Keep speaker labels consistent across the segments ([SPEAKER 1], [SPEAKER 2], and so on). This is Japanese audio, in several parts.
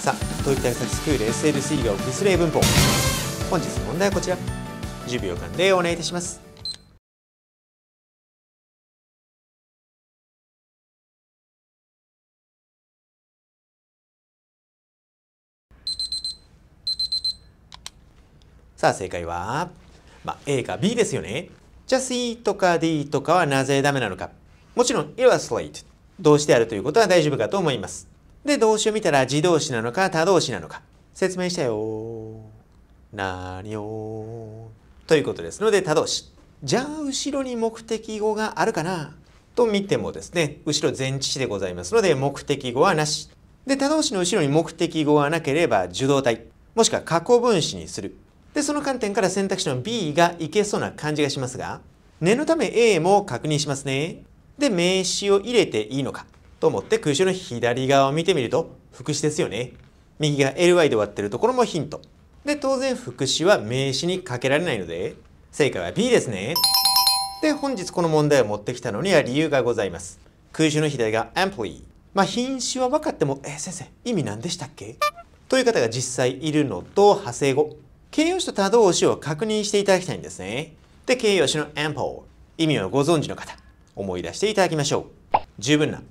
[SPEAKER 1] さあ教育対策スクール SLC がオフィス例文法本日の問題はこちら10秒間でお願いいたしますさあ正解は、まあ、A か B ですよね。じゃあ C とか D とかはなぜダメなのか。もちろん illustrate 動詞であるということは大丈夫かと思います。で、動詞を見たら自動詞なのか他動詞なのか説明したよ。なにょということですので他動詞。じゃあ後ろに目的語があるかなと見てもですね、後ろ前置詞でございますので目的語はなし。で、他動詞の後ろに目的語がなければ受動体、もしくは過去分詞にする。で、その観点から選択肢の B がいけそうな感じがしますが、念のため A も確認しますね。で、名詞を入れていいのか。と思って空襲の左側を見てみると副詞ですよね。右が ly で終わってるところもヒント。で、当然副詞は名詞にかけられないので、正解は B ですね。で、本日この問題を持ってきたのには理由がございます。空襲の左が amply。まあ、品詞は分かっても、え、先生、意味何でしたっけという方が実際いるのと、派生語。形容詞と他動詞を確認していただきたいんですね。で、形容詞の ample。意味をご存知の方、思い出していただきましょう。十分な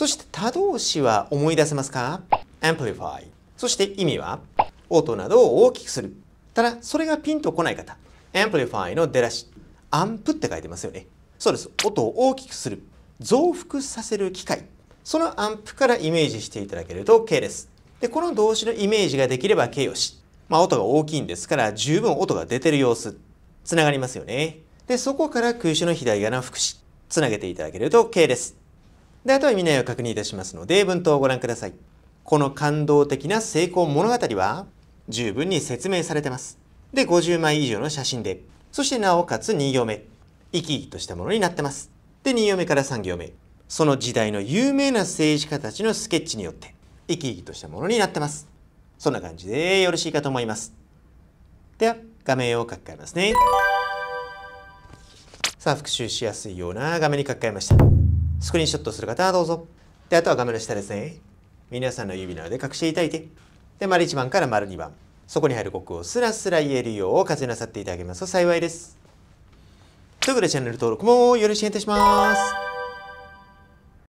[SPEAKER 1] そして他動詞は思い出せますか ?amplify。そして意味は音などを大きくする。ただ、それがピンとこない方。amplify の出だし。アンプって書いてますよね。そうです。音を大きくする。増幅させる機械。そのアンプからイメージしていただけると K です。で、この動詞のイメージができれば形容詞。まあ、音が大きいんですから十分音が出てる様子。つながりますよね。で、そこから空詞の左側の副詞。つなげていただけると K です。であとは見ないを確認いたしますので文頭をご覧くださいこの感動的な成功物語は十分に説明されてますで50枚以上の写真でそしてなおかつ2行目生き生きとしたものになってますで2行目から3行目その時代の有名な政治家たちのスケッチによって生き生きとしたものになってますそんな感じでよろしいかと思いますでは画面を書き換えますねさあ復習しやすいような画面に書き換えましたスクリーンショットする方はどうぞ。で、あとは画面の下ですね。皆さんの指なので隠していただいて。で、丸1番から丸2番。そこに入る国をスラスラ言えるよう活用なさっていただけますと幸いです。ということでチャンネル登録もよろしくお願いいたします。